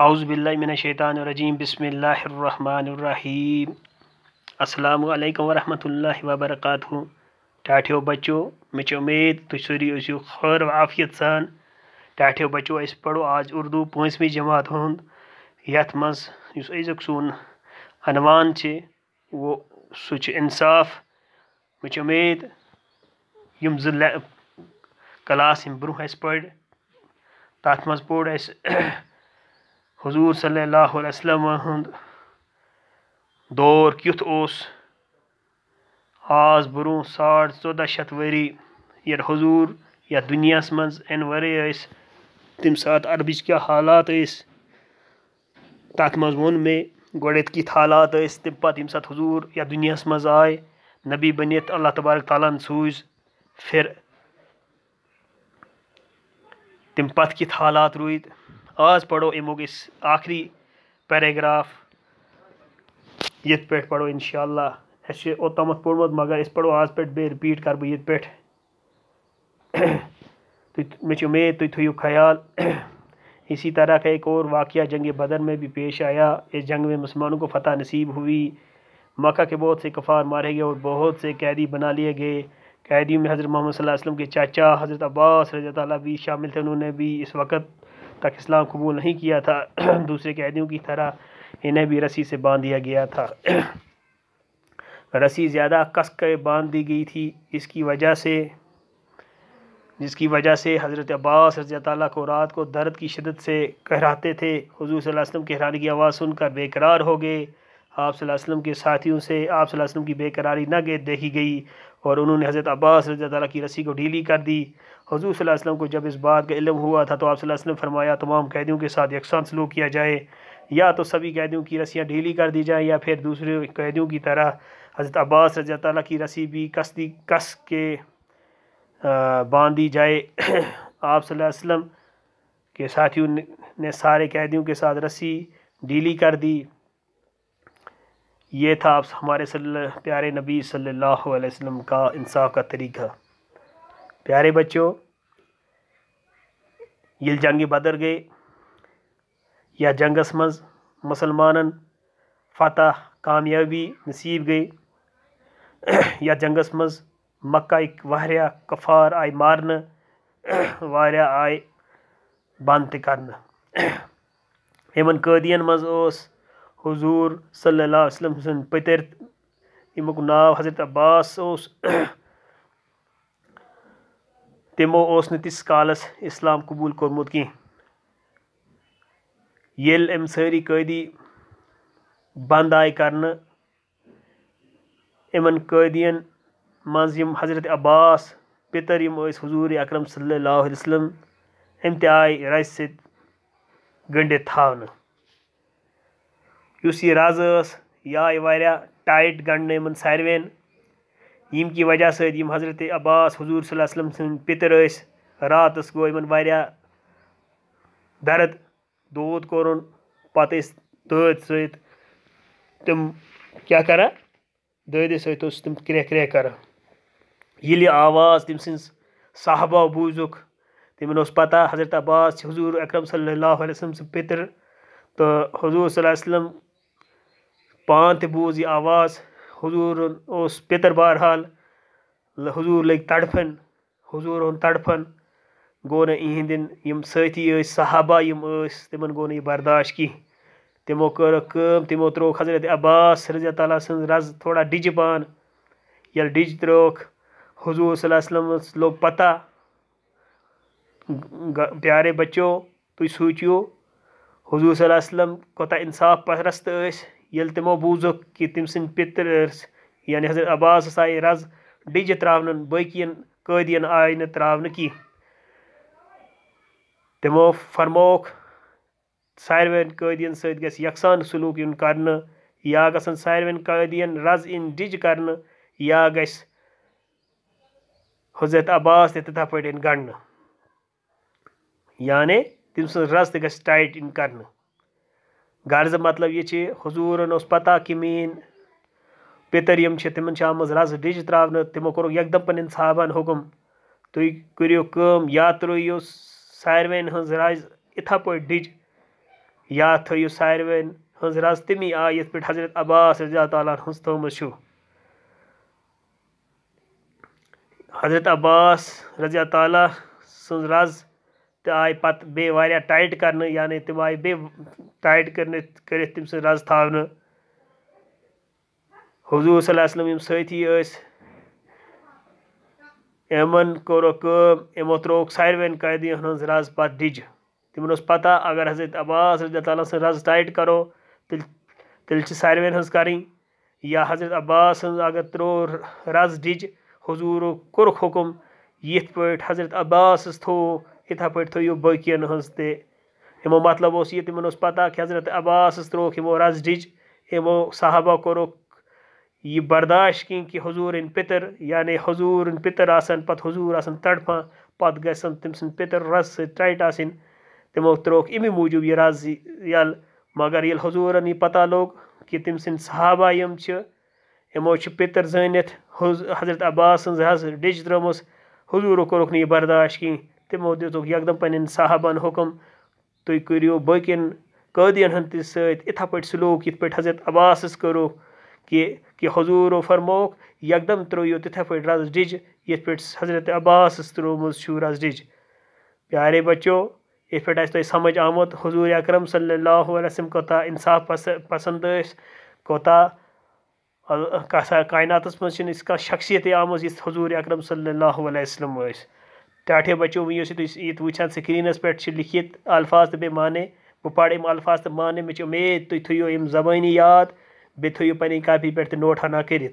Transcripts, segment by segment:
मिन शैतानरजीम बसमीम अल्लाम वरहल वबरक टाठियो बचो मे उम्मीद तुरी ऐसी ओसो खैर आफियत सान टाठियो बचो अस पढ़ो आज उर्दू पाँचवी जमात हूँ यथ मज सून अनवान वो सह इंसाफ मे उम्मीद यम जो कलास ब्रोह अस पढ़ तथ मज पोर हजूर सल्ला वसलम दौर कित आज ब्रो साढ़ चौदह शत वरी ये हजूर या दुनिया मज इन वर तम सात अरबच क्या हालात तथ मज वोन मे गोडे कित हालात तम पे यम सात हजूर या दुनिया मज आए नबी बन अल्लाह तबारक तालन सूज फिर तम पत् कित हालात रूद आज पढ़ो इमो के आखिरी पैराग्राफ ये पे पढ़ो इन अतम पोर्मुत मगर इस पढ़ो आज पे बे रिपीट कर बह ये पे मे उम्मीद तु तो थ ख्याल इसी तरह का एक और वाक़ जंग बदर में भी पेश आया इस जंग में मुसलमानों को फतह नसीब हुई मक्का के बहुत से कफ़ार मारे गए और बहुत से कैदी बना लिए गए कैदियों में हज़रत मोहम्मद वसल्लम के चाचा हज़रत अब्बास रजत भी शामिल थे उन्होंने भी इस वक्त तक इस्लाम कबूल नहीं किया था दूसरे कैदियों की तरह इन्हें भी रस्सी से बांध दिया गया था रस्सी ज़्यादा कस कर बांध दी गई थी इसकी वजह से जिसकी वजह से हज़रत अब्बास रजी तला को रात को दर्द की शदत से कहराते थे हजूर वसलम के हैरानी की आवाज़ सुनकर बेकरार हो गए आप वसम के साथियों से आप वसम की बेकरारी न गए देखी गई और उन्होंने हज़रत अब्बास रजा की रस्सी को ढीली कर दी हजू वसल्लम को जब इस बात का इलम हुआ था तो आप वसल्लम फरमाया तमाम कैदियों के साथ यकसान सलूक किया जाए या तो सभी कैदियों की रस्सियाँ ढीली कर दी जाएँ या फिर दूसरे कैदियों की तरह हज़रत अब्बास रजा की रस्सी भी कस दी कस के बांध दी जाए आप वसल्लम के साथियों ने सारे कैदियों के साथ रस्सी ढीली कर दी ये था आप हमारे प्यारे नबी सल्लल्लाहु अलैहि वसल्लम का इंसाफ का तरीका प्यारे बच्चों ये जंग बदर गए या जंगस मज मुसलमान फतह कामयाबी नसीब गए या जंगस मज मक्का एक वह कफार आए मारन वह आए बंद कर यमन कैदियन मज हजूर सल्लल्लाहु अलैहि सन् पतर यमुक नाव हजरत अब्बास उस तमो उस नीस कालस इस्लाम कबूल कोर्मुत कह येल अम सारी कैदी बंद आय कर इन कैदियन मजम हजरत अब्बास पितर यम हजूर अकरम सल्लल्लाहु अलैहि वसल्लम अम त आय रस सत गंडित उस यह रज ये वह टाइट गंडन इन सारे यम कि वजह सम हजरत अब्बास हजूर सल्लम सन् पितर रात गो इन वह दर्द दूद कोर पत् दद सम क्या कर दद तुम क्रेह क्रेह कर ये आवाज़ तम सहबा बूजुक तमें पता हजरत अब्बास हजूर अक्रम सल्ला वसलम तो हजूर सल्लम پان تہِ بوٗز یہِ آواز حضوٗرُن اوس پیٚتٕر بہرحال حضوٗر لٔگۍ تڑفَن حضوٗر اوٚن تڑفَن گوٚو نہٕ یِہِنٛدٮ۪ن یِم سٲتھی ٲسۍ صحابہ یِم ٲسۍ تِمَن گوٚو نہٕ یہِ برداش کِہیٖنۍ تِمو کٔرٕکھ کٲم تِمو ترٛووُکھ حضرت عباس رضی اللہ تعالیٰ سٕنٛز رَزٕ تھوڑا ڈِجہِ پان ییٚلہِ ڈِجہِ ترٛٲوٕکھ حضوٗر صلی اللہ وسلمَس لوٚگ پَتہ پیارے بَچو تُہۍ سوٗنٛچِو حضوٗر صلی اللہ وسلم کوتاہ اِنصاف پَرست ٲسۍ ییٚلہِ تِمو بوٗزُکھ کہِ تٔمۍ سٕنٛدۍ پِتٕر ٲسۍ یعنی حضرت عباسَس آیہِ رَز ڈیٚجہِ ترٛاونہٕ باقیَن قٲدیَن آے نہٕ ترٛاونہٕ کینٛہہ تِمو فرمووُکھ ساروِیَن قٲدیَن سۭتۍ گژھِ یَکسان سلوٗک یُن کَرنہٕ یا گژھن ساروِیَن قٲدیَن رَز یِنۍ ڈِج کَرنہٕ یا گژھِ حضرت عباس تہِ تِتھَے پٲٹھۍ یِن گَنڈنہٕ یعنی تٔمۍ سٕنٛز رَز تہِ گژھِ ٹایٹ یِن کَرنہٕ गर्ज मतलब ये हजूरन पता कि मेन पितर यम तिमन आम रज डिज त्रावन तमो कोर यकदम पन सहबान हुकुम तुम करो कम या त्रो सारे हज रज इथा पे डिज या थो सारे हज रज तमी आ ये पे हजरत अब्बास रजा तह थम हजरत अब्बास रजा तह सज तो आई पत् टाइट कर यानी तुम आई बे टाइट कर कर रज थजू सी इमन कोरो इमो त्रो सार्वन कैदी हज रज पिज तम पता अगर हजरत अब्बास रजा तला रज टाइट करो तेल तेल सार्वन हज कर या हजरत अब्बास अगर त्रो रज डिज हजूर कुरुक हुकुम यथ पजरत अब्बास थोक इतھے पे थो बकन हज ते मतलब उस ये तिमन पता कि हजरत अब्बास त्रोक यमो रजडच यमो साहबा कोरो यह बर्दाश कह कि हजूर इन पितर यानि हजूर इन पितर आसन पत हजूर आसन तड़फा पत गन तम सद पितर रज सट आसन तमो त्रोक अमे मूजूब यह रज यल मगर ये हजूरन यह पता लोग कि तम सद सहाबा यम यमो पितर जानित हजरत अब्बास सज डिज द्रमुस हजूर कोरुक बर्दाश्त कह तमो दुख यकदम पहाबान हुकम तु करो बन कदियन हन पे सलूक इत पजरत अब्बास करो कि कि हजूरों फरमो यकदम त्रो तथा पे रस डिज इत हजरत अब्बास त्रोम रस डिज प्यारे बचो इत पे समझ आमुत हजूर अक्रम सम कौता इंसाफ पसंद कौता कायनात मे शख्सियत आम इस हजूर अक्रम सल्ला वसलम टाठे बचो वो तुम स्क्रीन पे लिखित अल्फाज तो माने बो पड़े अल्फाज तो माने मे उम्मीद तुम थो अम जबानी याद बे थो पी कापी पे नोट हना कर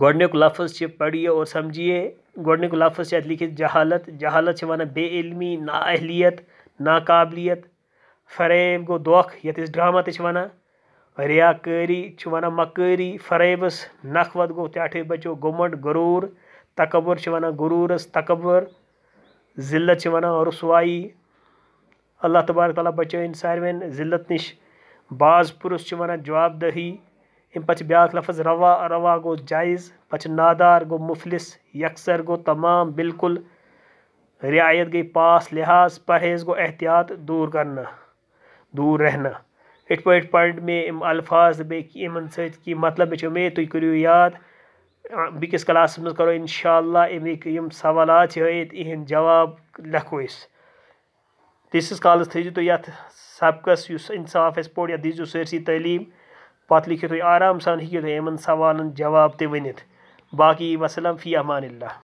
गोडन लफ्ज पढ़िए और समझिए गोडन लफ्ज लिखित जहालत जहालत से वन बेलमी ना नाकबलियत फरेब गो दोख ये ड्रामा तन रियाकारी वन मकारी फरेबस नखवत गो टाठे बचो गुमंड गुरूर तकबर चवाना गुरूरस तकबर ज़िल्लत वाना रसवाई अल्लाह तबारक तला बचो सारे जिलत नश बाज पुरुष वाना जवाब दही अम पच ब्या लफज रवा रवा गो जायज़ पच नादार गो मुफलिस यकसर गो तमाम बिल्कुल रियायत गई पास लिहाज परहेज़ गो एहतियात दूर करना दूर रहना इट पे पॉइंट में अम अल्फाज बे इमन सत मतलब उम्मीद तुम करू याद बेकिस क्लास में करो इनशा अमिक सवाल इन जवाब लखो तीसिस कल थो तुम यबकस इंसाफ अस पोड़ या दीजिए सरसी तलीम पत् लिखो तो तुम आराम सान हूँ तुम इन सवाल जवाब तनित तो बाकी वसलम फी अमान